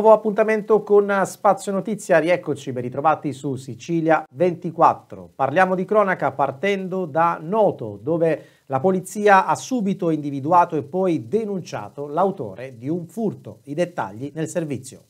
Nuovo appuntamento con eh, Spazio Notizia, rieccoci, ben ritrovati su Sicilia 24. Parliamo di cronaca partendo da Noto, dove la polizia ha subito individuato e poi denunciato l'autore di un furto. I dettagli nel servizio.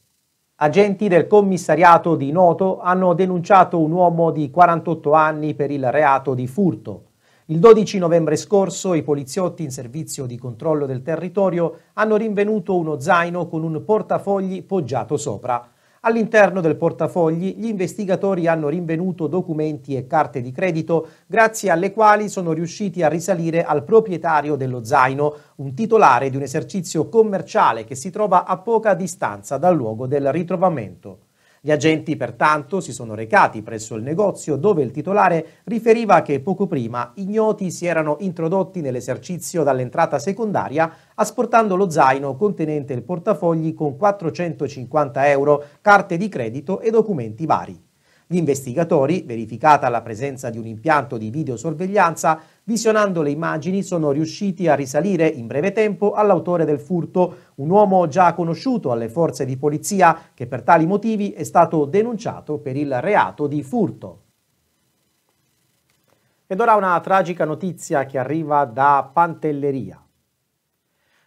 Agenti del commissariato di Noto hanno denunciato un uomo di 48 anni per il reato di furto. Il 12 novembre scorso i poliziotti in servizio di controllo del territorio hanno rinvenuto uno zaino con un portafogli poggiato sopra. All'interno del portafogli gli investigatori hanno rinvenuto documenti e carte di credito grazie alle quali sono riusciti a risalire al proprietario dello zaino, un titolare di un esercizio commerciale che si trova a poca distanza dal luogo del ritrovamento. Gli agenti pertanto si sono recati presso il negozio dove il titolare riferiva che poco prima ignoti si erano introdotti nell'esercizio dall'entrata secondaria asportando lo zaino contenente il portafogli con 450 euro, carte di credito e documenti vari. Gli investigatori, verificata la presenza di un impianto di videosorveglianza, visionando le immagini sono riusciti a risalire in breve tempo all'autore del furto, un uomo già conosciuto alle forze di polizia che per tali motivi è stato denunciato per il reato di furto. Ed ora una tragica notizia che arriva da Pantelleria.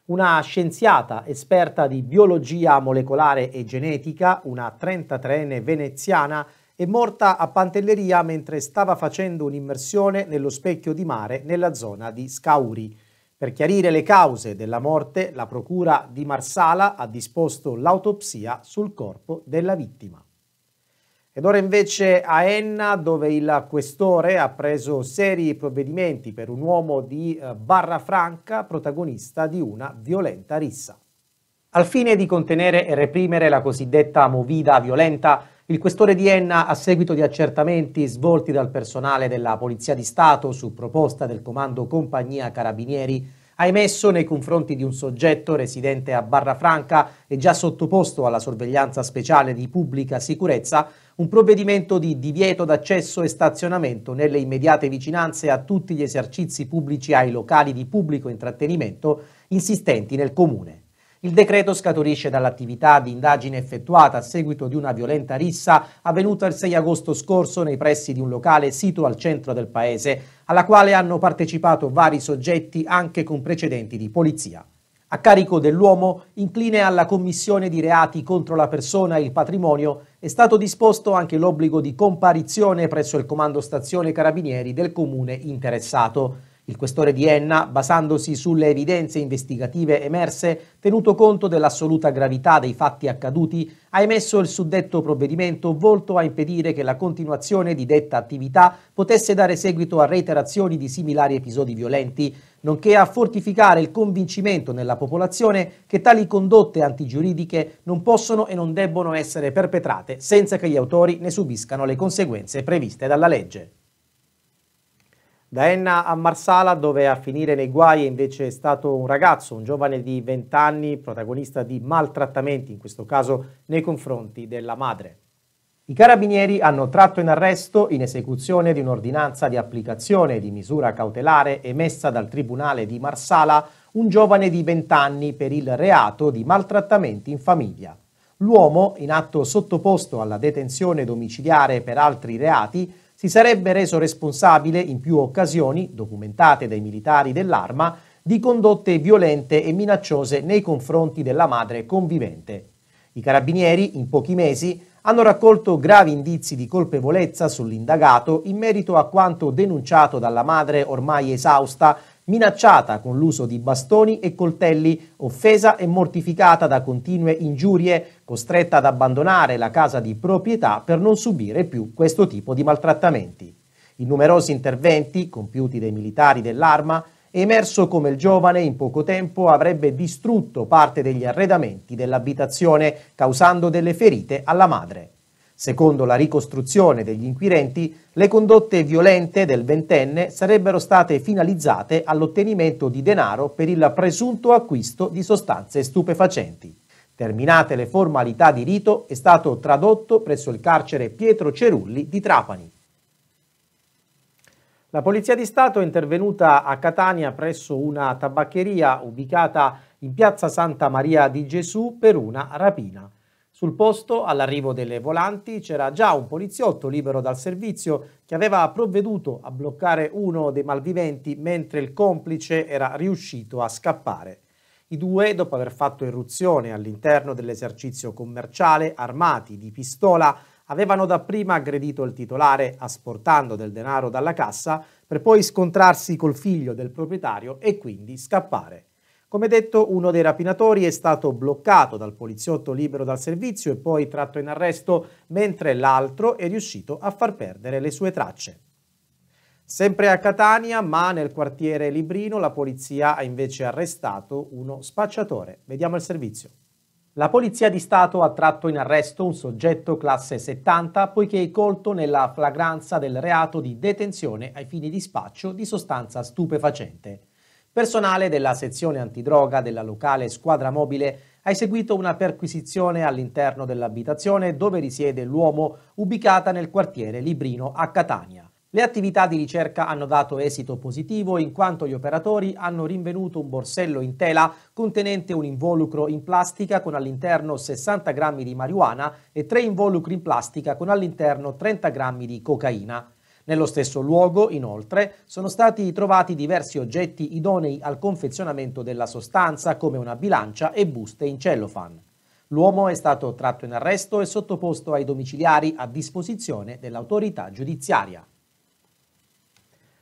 Una scienziata esperta di biologia molecolare e genetica, una 33enne veneziana, è morta a Pantelleria mentre stava facendo un'immersione nello specchio di mare nella zona di Scauri. Per chiarire le cause della morte, la procura di Marsala ha disposto l'autopsia sul corpo della vittima. Ed ora invece a Enna, dove il questore ha preso seri provvedimenti per un uomo di eh, Barra Franca, protagonista di una violenta rissa. Al fine di contenere e reprimere la cosiddetta movida violenta, il questore di Enna, a seguito di accertamenti svolti dal personale della Polizia di Stato su proposta del comando Compagnia Carabinieri, ha emesso nei confronti di un soggetto residente a Barra Franca e già sottoposto alla sorveglianza speciale di pubblica sicurezza un provvedimento di divieto d'accesso e stazionamento nelle immediate vicinanze a tutti gli esercizi pubblici ai locali di pubblico intrattenimento insistenti nel comune. Il decreto scaturisce dall'attività di indagine effettuata a seguito di una violenta rissa avvenuta il 6 agosto scorso nei pressi di un locale sito al centro del paese, alla quale hanno partecipato vari soggetti anche con precedenti di polizia. A carico dell'uomo, incline alla commissione di reati contro la persona e il patrimonio, è stato disposto anche l'obbligo di comparizione presso il comando stazione carabinieri del comune interessato. Il questore di Enna, basandosi sulle evidenze investigative emerse, tenuto conto dell'assoluta gravità dei fatti accaduti, ha emesso il suddetto provvedimento volto a impedire che la continuazione di detta attività potesse dare seguito a reiterazioni di similari episodi violenti, nonché a fortificare il convincimento nella popolazione che tali condotte antigiuridiche non possono e non debbono essere perpetrate senza che gli autori ne subiscano le conseguenze previste dalla legge. Da Enna a Marsala, dove a finire nei guai è invece stato un ragazzo, un giovane di 20 anni, protagonista di maltrattamenti, in questo caso nei confronti della madre. I carabinieri hanno tratto in arresto, in esecuzione di un'ordinanza di applicazione di misura cautelare emessa dal Tribunale di Marsala, un giovane di 20 anni per il reato di maltrattamenti in famiglia. L'uomo, in atto sottoposto alla detenzione domiciliare per altri reati, si sarebbe reso responsabile in più occasioni, documentate dai militari dell'arma, di condotte violente e minacciose nei confronti della madre convivente. I carabinieri, in pochi mesi, hanno raccolto gravi indizi di colpevolezza sull'indagato in merito a quanto denunciato dalla madre ormai esausta minacciata con l'uso di bastoni e coltelli, offesa e mortificata da continue ingiurie, costretta ad abbandonare la casa di proprietà per non subire più questo tipo di maltrattamenti. In numerosi interventi compiuti dai militari dell'arma è emerso come il giovane in poco tempo avrebbe distrutto parte degli arredamenti dell'abitazione, causando delle ferite alla madre. Secondo la ricostruzione degli inquirenti, le condotte violente del ventenne sarebbero state finalizzate all'ottenimento di denaro per il presunto acquisto di sostanze stupefacenti. Terminate le formalità di rito, è stato tradotto presso il carcere Pietro Cerulli di Trapani. La Polizia di Stato è intervenuta a Catania presso una tabaccheria ubicata in piazza Santa Maria di Gesù per una rapina. Sul posto, all'arrivo delle volanti, c'era già un poliziotto libero dal servizio che aveva provveduto a bloccare uno dei malviventi mentre il complice era riuscito a scappare. I due, dopo aver fatto irruzione all'interno dell'esercizio commerciale, armati di pistola, avevano dapprima aggredito il titolare asportando del denaro dalla cassa per poi scontrarsi col figlio del proprietario e quindi scappare. Come detto, uno dei rapinatori è stato bloccato dal poliziotto libero dal servizio e poi tratto in arresto, mentre l'altro è riuscito a far perdere le sue tracce. Sempre a Catania, ma nel quartiere Librino, la polizia ha invece arrestato uno spacciatore. Vediamo il servizio. La Polizia di Stato ha tratto in arresto un soggetto classe 70 poiché è colto nella flagranza del reato di detenzione ai fini di spaccio di sostanza stupefacente. Personale della sezione antidroga della locale squadra mobile ha eseguito una perquisizione all'interno dell'abitazione dove risiede l'uomo ubicata nel quartiere Librino a Catania. Le attività di ricerca hanno dato esito positivo in quanto gli operatori hanno rinvenuto un borsello in tela contenente un involucro in plastica con all'interno 60 grammi di marijuana e tre involucri in plastica con all'interno 30 grammi di cocaina. Nello stesso luogo, inoltre, sono stati trovati diversi oggetti idonei al confezionamento della sostanza, come una bilancia e buste in cellofan. L'uomo è stato tratto in arresto e sottoposto ai domiciliari a disposizione dell'autorità giudiziaria.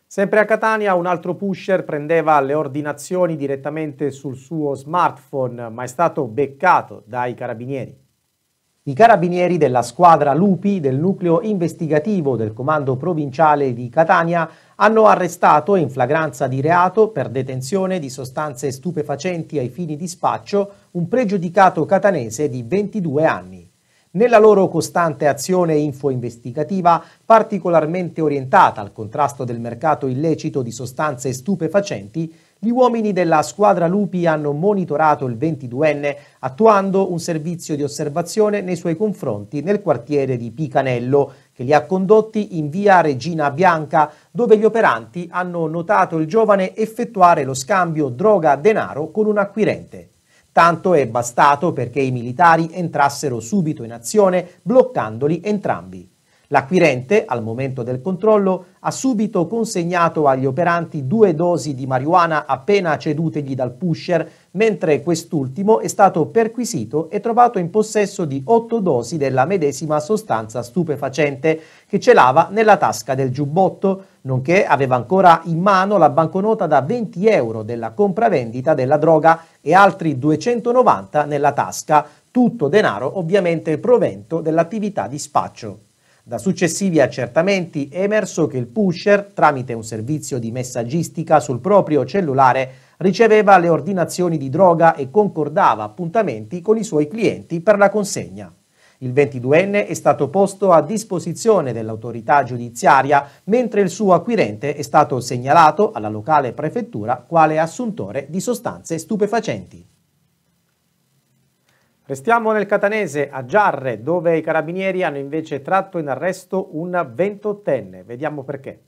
Sempre a Catania un altro pusher prendeva le ordinazioni direttamente sul suo smartphone, ma è stato beccato dai carabinieri. I carabinieri della squadra Lupi del nucleo investigativo del comando provinciale di Catania hanno arrestato in flagranza di reato per detenzione di sostanze stupefacenti ai fini di spaccio un pregiudicato catanese di 22 anni. Nella loro costante azione info-investigativa, particolarmente orientata al contrasto del mercato illecito di sostanze stupefacenti, gli uomini della squadra Lupi hanno monitorato il 22enne attuando un servizio di osservazione nei suoi confronti nel quartiere di Picanello, che li ha condotti in via Regina Bianca, dove gli operanti hanno notato il giovane effettuare lo scambio droga-denaro con un acquirente. Tanto è bastato perché i militari entrassero subito in azione bloccandoli entrambi. L'acquirente, al momento del controllo, ha subito consegnato agli operanti due dosi di marijuana appena cedutegli dal pusher, mentre quest'ultimo è stato perquisito e trovato in possesso di otto dosi della medesima sostanza stupefacente che celava nella tasca del giubbotto, nonché aveva ancora in mano la banconota da 20 euro della compravendita della droga e altri 290 nella tasca, tutto denaro ovviamente provento dell'attività di spaccio. Da successivi accertamenti è emerso che il pusher, tramite un servizio di messaggistica sul proprio cellulare, riceveva le ordinazioni di droga e concordava appuntamenti con i suoi clienti per la consegna. Il 22enne è stato posto a disposizione dell'autorità giudiziaria, mentre il suo acquirente è stato segnalato alla locale prefettura quale assuntore di sostanze stupefacenti. Restiamo nel catanese a Giarre, dove i carabinieri hanno invece tratto in arresto un ventottenne. Vediamo perché.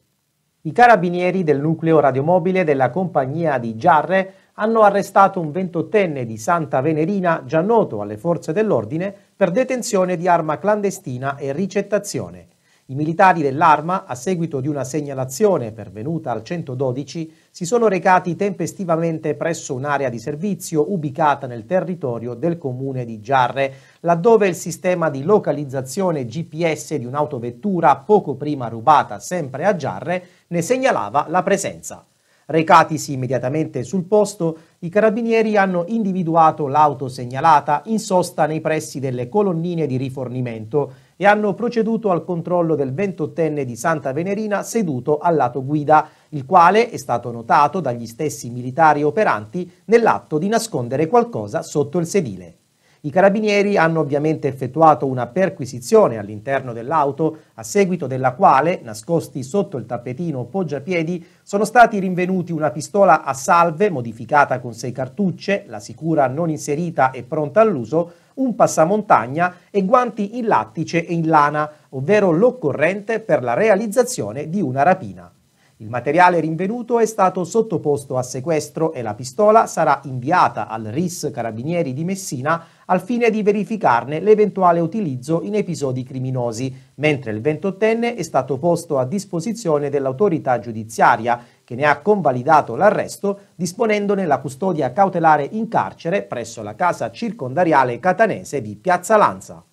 I carabinieri del nucleo radiomobile della compagnia di Giarre hanno arrestato un ventottenne di Santa Venerina, già noto alle forze dell'ordine, per detenzione di arma clandestina e ricettazione. I militari dell'arma, a seguito di una segnalazione pervenuta al 112, si sono recati tempestivamente presso un'area di servizio ubicata nel territorio del comune di Giarre, laddove il sistema di localizzazione GPS di un'autovettura poco prima rubata sempre a Giarre ne segnalava la presenza. Recatisi immediatamente sul posto, i carabinieri hanno individuato l'auto segnalata in sosta nei pressi delle colonnine di rifornimento e hanno proceduto al controllo del 28enne di Santa Venerina seduto al lato guida, il quale è stato notato dagli stessi militari operanti nell'atto di nascondere qualcosa sotto il sedile. I carabinieri hanno ovviamente effettuato una perquisizione all'interno dell'auto, a seguito della quale, nascosti sotto il tappetino poggiapiedi, sono stati rinvenuti una pistola a salve modificata con sei cartucce, la sicura non inserita e pronta all'uso, un passamontagna e guanti in lattice e in lana, ovvero l'occorrente per la realizzazione di una rapina. Il materiale rinvenuto è stato sottoposto a sequestro e la pistola sarà inviata al RIS Carabinieri di Messina al fine di verificarne l'eventuale utilizzo in episodi criminosi, mentre il 28enne è stato posto a disposizione dell'autorità giudiziaria che ne ha convalidato l'arresto disponendone la custodia cautelare in carcere presso la casa circondariale catanese di Piazza Lanza.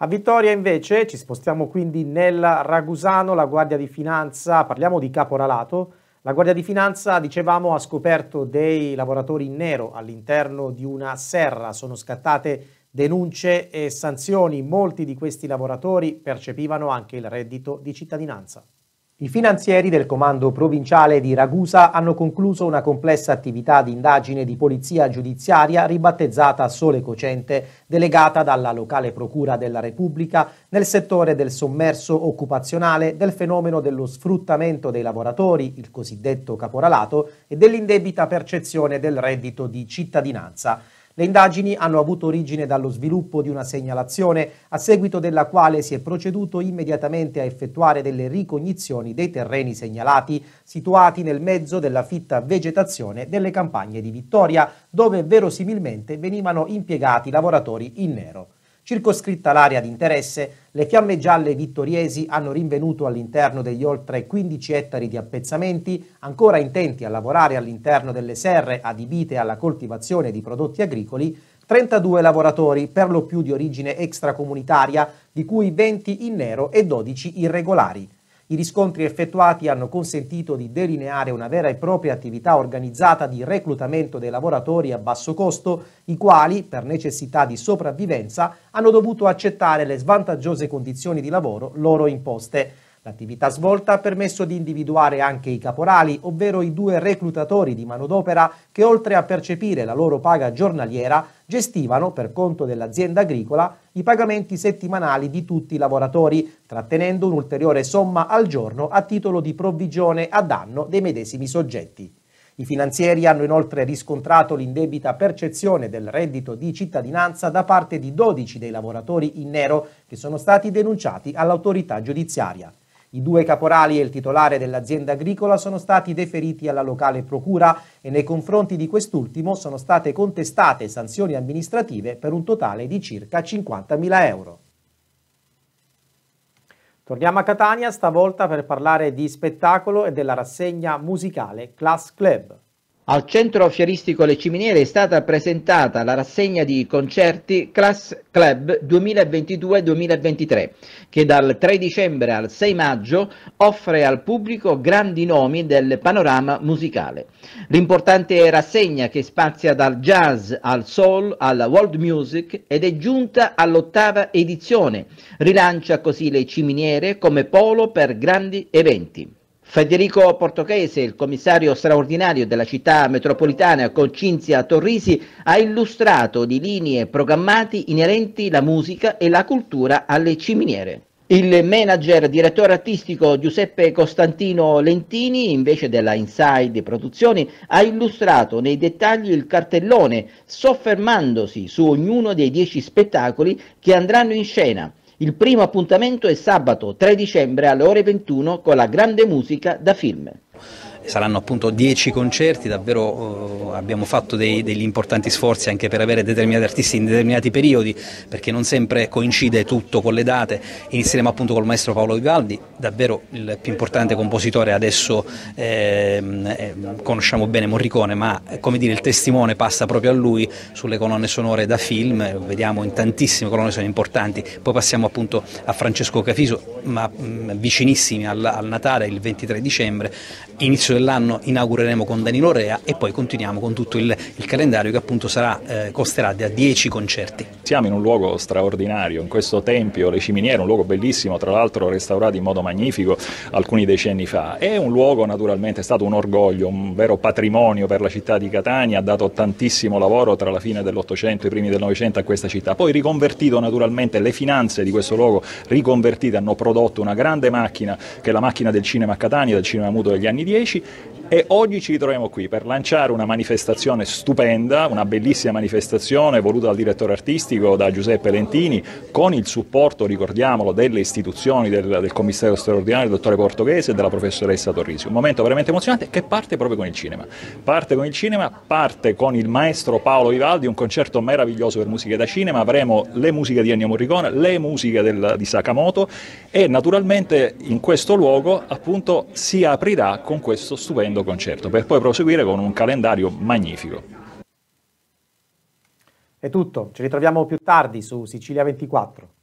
A Vittoria invece ci spostiamo quindi nel Ragusano, la Guardia di Finanza, parliamo di caporalato, la Guardia di Finanza, dicevamo, ha scoperto dei lavoratori in nero all'interno di una serra. Sono scattate denunce e sanzioni. Molti di questi lavoratori percepivano anche il reddito di cittadinanza. I finanzieri del Comando Provinciale di Ragusa hanno concluso una complessa attività di indagine di polizia giudiziaria ribattezzata Sole Cocente, delegata dalla locale Procura della Repubblica nel settore del sommerso occupazionale, del fenomeno dello sfruttamento dei lavoratori, il cosiddetto caporalato, e dell'indebita percezione del reddito di cittadinanza. Le indagini hanno avuto origine dallo sviluppo di una segnalazione a seguito della quale si è proceduto immediatamente a effettuare delle ricognizioni dei terreni segnalati, situati nel mezzo della fitta vegetazione delle campagne di Vittoria, dove verosimilmente venivano impiegati lavoratori in nero. Circoscritta l'area di interesse, le fiamme gialle vittoriesi hanno rinvenuto all'interno degli oltre 15 ettari di appezzamenti, ancora intenti a lavorare all'interno delle serre adibite alla coltivazione di prodotti agricoli, 32 lavoratori, per lo più di origine extracomunitaria, di cui 20 in nero e 12 irregolari. I riscontri effettuati hanno consentito di delineare una vera e propria attività organizzata di reclutamento dei lavoratori a basso costo, i quali, per necessità di sopravvivenza, hanno dovuto accettare le svantaggiose condizioni di lavoro loro imposte. L'attività svolta ha permesso di individuare anche i caporali, ovvero i due reclutatori di manodopera che oltre a percepire la loro paga giornaliera, gestivano per conto dell'azienda agricola i pagamenti settimanali di tutti i lavoratori, trattenendo un'ulteriore somma al giorno a titolo di provvigione a danno dei medesimi soggetti. I finanzieri hanno inoltre riscontrato l'indebita percezione del reddito di cittadinanza da parte di 12 dei lavoratori in nero che sono stati denunciati all'autorità giudiziaria. I due caporali e il titolare dell'azienda agricola sono stati deferiti alla locale procura e nei confronti di quest'ultimo sono state contestate sanzioni amministrative per un totale di circa 50.000 euro. Torniamo a Catania stavolta per parlare di spettacolo e della rassegna musicale Class Club. Al centro fieristico Le Ciminiere è stata presentata la rassegna di concerti Class Club 2022-2023 che dal 3 dicembre al 6 maggio offre al pubblico grandi nomi del panorama musicale. L'importante rassegna che spazia dal jazz al soul alla world music ed è giunta all'ottava edizione, rilancia così Le Ciminiere come polo per grandi eventi. Federico Portochese, il commissario straordinario della città metropolitana con Cinzia Torrisi, ha illustrato di linee programmati inerenti la musica e la cultura alle ciminiere. Il manager direttore artistico Giuseppe Costantino Lentini, invece della Inside Produzioni, ha illustrato nei dettagli il cartellone, soffermandosi su ognuno dei dieci spettacoli che andranno in scena. Il primo appuntamento è sabato 3 dicembre alle ore 21 con la grande musica da film saranno appunto 10 concerti, davvero eh, abbiamo fatto dei, degli importanti sforzi anche per avere determinati artisti in determinati periodi, perché non sempre coincide tutto con le date, inizieremo appunto col maestro Paolo Vivaldi, davvero il più importante compositore adesso eh, eh, conosciamo bene Morricone, ma eh, come dire il testimone passa proprio a lui sulle colonne sonore da film, eh, vediamo in tantissime colonne sono importanti, poi passiamo appunto a Francesco Cafiso, ma mh, mm, vicinissimi al, al Natale, il 23 dicembre, inizio dell'anno inaugureremo con Danilo Rea e poi continuiamo con tutto il, il calendario che appunto sarà, eh, costerà da 10 concerti. Siamo in un luogo straordinario, in questo tempio, le ciminiere, un luogo bellissimo, tra l'altro restaurato in modo magnifico alcuni decenni fa. È un luogo naturalmente, è stato un orgoglio, un vero patrimonio per la città di Catania, ha dato tantissimo lavoro tra la fine dell'Ottocento e i primi del Novecento a questa città. Poi riconvertito naturalmente le finanze di questo luogo, riconvertite hanno prodotto una grande macchina che è la macchina del cinema a Catania, del cinema muto degli anni 10 e oggi ci ritroviamo qui per lanciare una manifestazione stupenda, una bellissima manifestazione voluta dal direttore artistico, da Giuseppe Lentini, con il supporto, ricordiamolo, delle istituzioni, del, del commissario straordinario, del dottore Portoghese e della professoressa Torrisi. Un momento veramente emozionante che parte proprio con il cinema. Parte con il cinema, parte con il maestro Paolo Vivaldi, un concerto meraviglioso per musiche da cinema, avremo le musiche di Ennio Morricone, le musiche del, di Sakamoto e naturalmente in questo luogo appunto si aprirà con questo stupendo secondo concerto, per poi proseguire con un calendario magnifico. È tutto, ci ritroviamo più tardi su Sicilia 24.